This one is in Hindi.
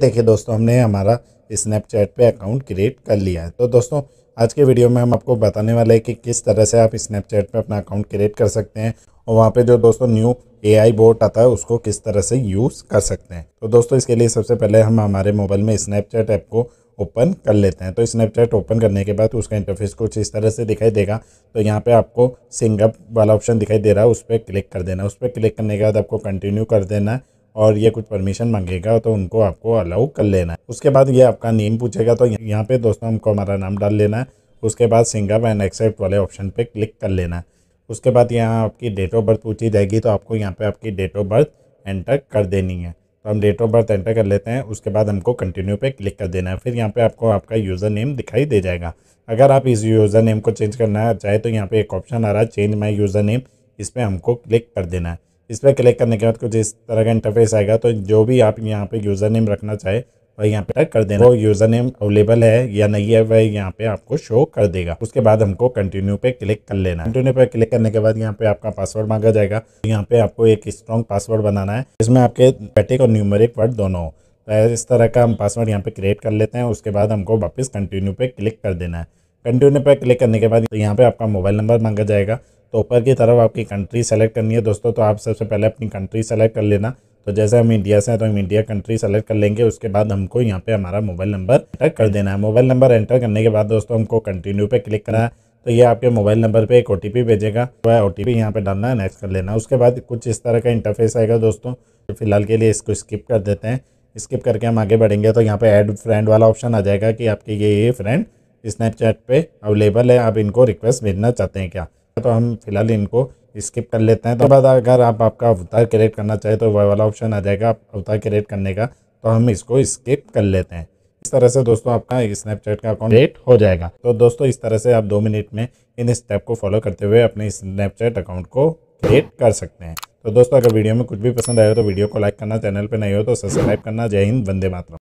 देखिए दोस्तों हमने हमारा स्नैपचैट पे अकाउंट क्रिएट कर लिया है तो दोस्तों आज के वीडियो में हम आपको बताने वाले हैं कि किस तरह से आप स्नैपचैट पे अपना अकाउंट क्रिएट कर सकते हैं और वहाँ पे जो दोस्तों न्यू एआई बोट आता है उसको किस तरह से यूज़ कर सकते हैं तो दोस्तों इसके लिए सबसे पहले हम हमारे मोबाइल में स्नैपचैट ऐप को ओपन कर लेते हैं तो स्नैपचैट ओपन करने के बाद उसका इंटरफेस कुछ इस तरह से दिखाई देगा तो यहाँ पे आपको सिंगअप वाला ऑप्शन दिखाई दे रहा है उस पर क्लिक कर देना उस पर क्लिक करने के बाद आपको कंटिन्यू कर देना है और ये कुछ परमिशन मांगेगा तो उनको आपको अलाउ कर लेना है उसके बाद ये आपका नेम पूछेगा तो यहाँ पे दोस्तों हमको हमारा नाम डाल लेना है उसके बाद सिंगअप एंड एक्सेप्ट वाले ऑप्शन पे क्लिक कर लेना है उसके बाद यहाँ आपकी डेट ऑफ बर्थ पूछी जाएगी तो आपको यहाँ पर आपकी डेट ऑफ बर्थ एंटर कर देनी है तो हम डेट ऑफ बर्थ एंटर कर लेते हैं उसके बाद हमको कंटिन्यू पर क्लिक कर देना है फिर यहाँ पर आपको आपका यूज़र नेम दिखाई दे जाएगा अगर आप इस यूज़र नेम को चेंज करना चाहे तो यहाँ पर एक ऑप्शन आ रहा है चेंज माई यूज़र नेम इस पर हमको क्लिक कर देना है इस पर क्लिक करने के बाद कुछ इस तरह का इंटरफेस आएगा तो जो भी आप यहाँ पे यूज़र नेम रखना चाहे वह यहाँ पे कर देना वो यूज़र नेम अवेलेबल है या नहीं है वह यहाँ पे आपको शो कर देगा उसके बाद हमको कंटिन्यू पे क्लिक कर लेना है कंटिन्यू पे क्लिक करने के बाद यहाँ पे आपका पासवर्ड मांगा जाएगा यहाँ पे आपको एक स्ट्रॉन्ग पासवर्ड बनाना है जिसमें आपके बैटिक और न्यूमेरिक वर्ड दोनों हो तो इस तरह का हम पासवर्ड यहाँ पे क्रिएट कर लेते हैं उसके बाद हमको वापस कंटिन्यू पे क्लिक कर देना है कंटिन्यू पे क्लिक करने के बाद यहाँ पे आपका मोबाइल नंबर मांगा जाएगा तो ऊपर की तरफ आपकी कंट्री सेलेक्ट करनी है दोस्तों तो आप सबसे पहले अपनी कंट्री सेलेक्ट कर लेना तो जैसे हम इंडिया से हैं तो हम इंडिया कंट्री सेलेक्ट कर लेंगे उसके बाद हमको यहाँ पे हमारा मोबाइल नंबर एंटर कर देना है मोबाइल नंबर एंटर करने के बाद दोस्तों हमको कंटिन्यू पे क्लिक करना है तो ये आपके मोबाइल नंबर पे एक ओ भेजेगा वह ओ टी यहाँ पर डालना है नेक्स्ट कर लेना है उसके बाद कुछ इस तरह का इंटरफेस आएगा दोस्तों तो फिलहाल के लिए इसको स्किप कर देते हैं स्किप करके हम आगे बढ़ेंगे तो यहाँ पर एड फ्रेंड वाला ऑप्शन आ जाएगा कि आपके ये ये फ्रेंड स्नैपचैट पर अवेलेबल है आप इनको रिक्वेस्ट भेजना चाहते हैं क्या तो हम फिलहाल इनको स्किप कर लेते हैं तो बाद अगर आप आपका अवतार क्रिएट करना चाहें तो वह वाला ऑप्शन आ जाएगा आप अवतार क्रिएट करने का तो हम इसको स्किप कर लेते हैं इस तरह से दोस्तों आपका स्नैपचैट का अकाउंट क्रिएट हो जाएगा तो दोस्तों इस तरह से आप दो मिनट में इन स्टेप को फॉलो करते हुए अपने स्नैपचैट अकाउंट को क्रिएट कर सकते हैं तो दोस्तों अगर वीडियो में कुछ भी पसंद आया तो वीडियो को लाइक करना चैनल पर नहीं हो तो सब्सक्राइब तो करना जय हिंद वंदे मातरम